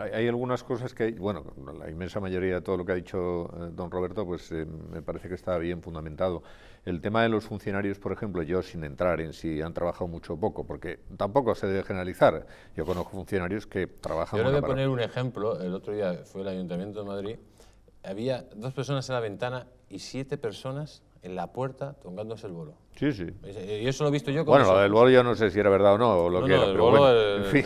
Hay, algunas cosas que, bueno, la inmensa mayoría de todo lo que ha dicho eh, don Roberto, pues eh, me parece que está bien fundamentado. El tema de los funcionarios, por ejemplo, yo sin entrar en si han trabajado mucho o poco, porque tampoco se debe generalizar. Yo conozco funcionarios que trabajan... Yo le voy a poner un ejemplo. El otro día fue el Ayuntamiento de Madrid. Había dos personas en la ventana y siete personas en la puerta tongándose el bolo. Sí, sí. Y eso lo he visto yo como. Bueno, lo del bolo yo no sé si era verdad o no, lo que pero en fin.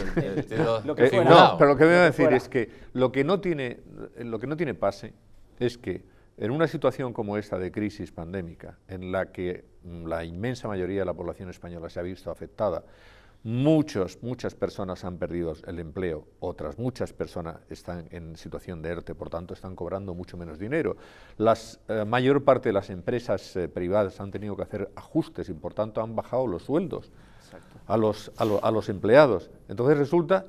lo que eh, No, pero lo que voy a decir es que lo que, no tiene, lo que no tiene pase es que en una situación como esta de crisis pandémica, en la que la inmensa mayoría de la población española se ha visto afectada, Muchas, muchas personas han perdido el empleo, otras muchas personas están en situación de ERTE, por tanto están cobrando mucho menos dinero. La eh, mayor parte de las empresas eh, privadas han tenido que hacer ajustes y por tanto han bajado los sueldos a los, a, los empleados. Entonces resulta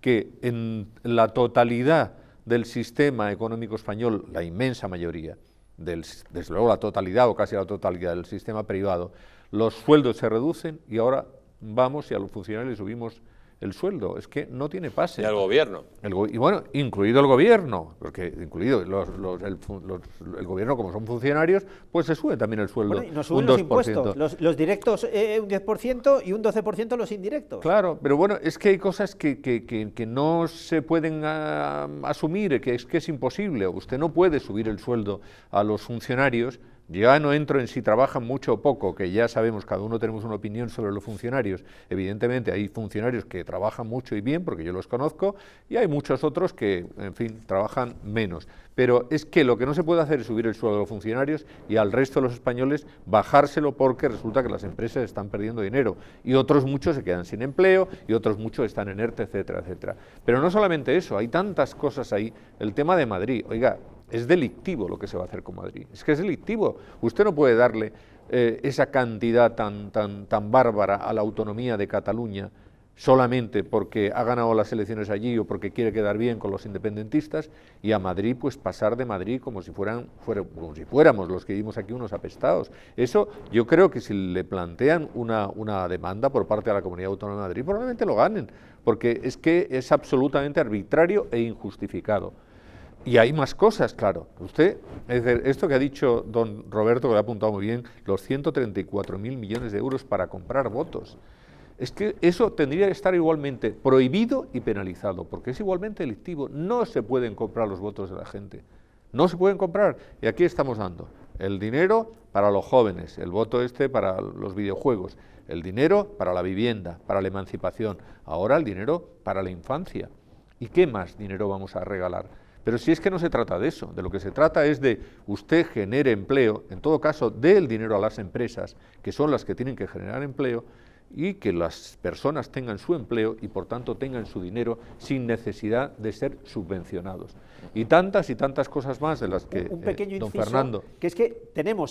que en la totalidad del sistema económico español, la inmensa mayoría, del, desde luego la totalidad o casi la totalidad del sistema privado, los sueldos se reducen y ahora vamos y a los funcionarios le subimos el sueldo. Es que no tiene pase. Y al gobierno. y bueno, incluido el gobierno, porque incluido el, gobierno, como son funcionarios, pues se sube también el sueldo. Bueno, y nos suben los impuestos. Los, directos eh, eh, un 10% y un 12% los indirectos. Claro, pero bueno, es que hay cosas que, que, que, no se pueden ah, asumir, que es que es imposible. Usted no puede subir el sueldo a los funcionarios ya no entro en si trabajan mucho o poco, que ya sabemos, cada uno tenemos una opinión sobre los funcionarios. Evidentemente hay funcionarios que trabajan mucho y bien, porque yo los conozco, y hay muchos otros que, en fin, trabajan menos. Pero es que lo que no se puede hacer es subir el sueldo de los funcionarios y al resto de los españoles bajárselo porque resulta que las empresas están perdiendo dinero y otros muchos se quedan sin empleo y otros muchos están en ERTE, etcétera, etcétera. Pero no solamente eso, hay tantas cosas ahí. El tema de Madrid, oiga, es delictivo lo que se va a hacer con Madrid. Es que es delictivo. Usted no puede darle eh, esa cantidad tan, tan, tan bárbara a la autonomía de Cataluña solamente porque ha ganado las elecciones allí o porque quiere quedar bien con los independentistas y a Madrid pues pasar de Madrid como si fueran como si fuéramos los que vivimos aquí unos apestados. Eso yo creo que si le plantean una, una demanda por parte de la Comunidad Autónoma de Madrid probablemente lo ganen, porque es que es absolutamente arbitrario e injustificado. Y hay más cosas, claro. Usted, es decir, esto que ha dicho don Roberto, que lo ha apuntado muy bien, los 134.000 millones de euros para comprar votos. Es que eso tendría que estar igualmente prohibido y penalizado, porque es igualmente delictivo. No se pueden comprar los votos de la gente. No se pueden comprar. Y aquí estamos dando el dinero para los jóvenes, el voto este para los videojuegos, el dinero para la vivienda, para la emancipación, ahora el dinero para la infancia. ¿Y qué más dinero vamos a regalar? Pero si es que no se trata de eso, de lo que se trata es de usted genere empleo, en todo caso, dé el dinero a las empresas, que son las que tienen que generar empleo, y que las personas tengan su empleo y por tanto tengan su dinero sin necesidad de ser subvencionados. Y tantas y tantas cosas más de las que un pequeño eh, don Fernando... Que es que tenemos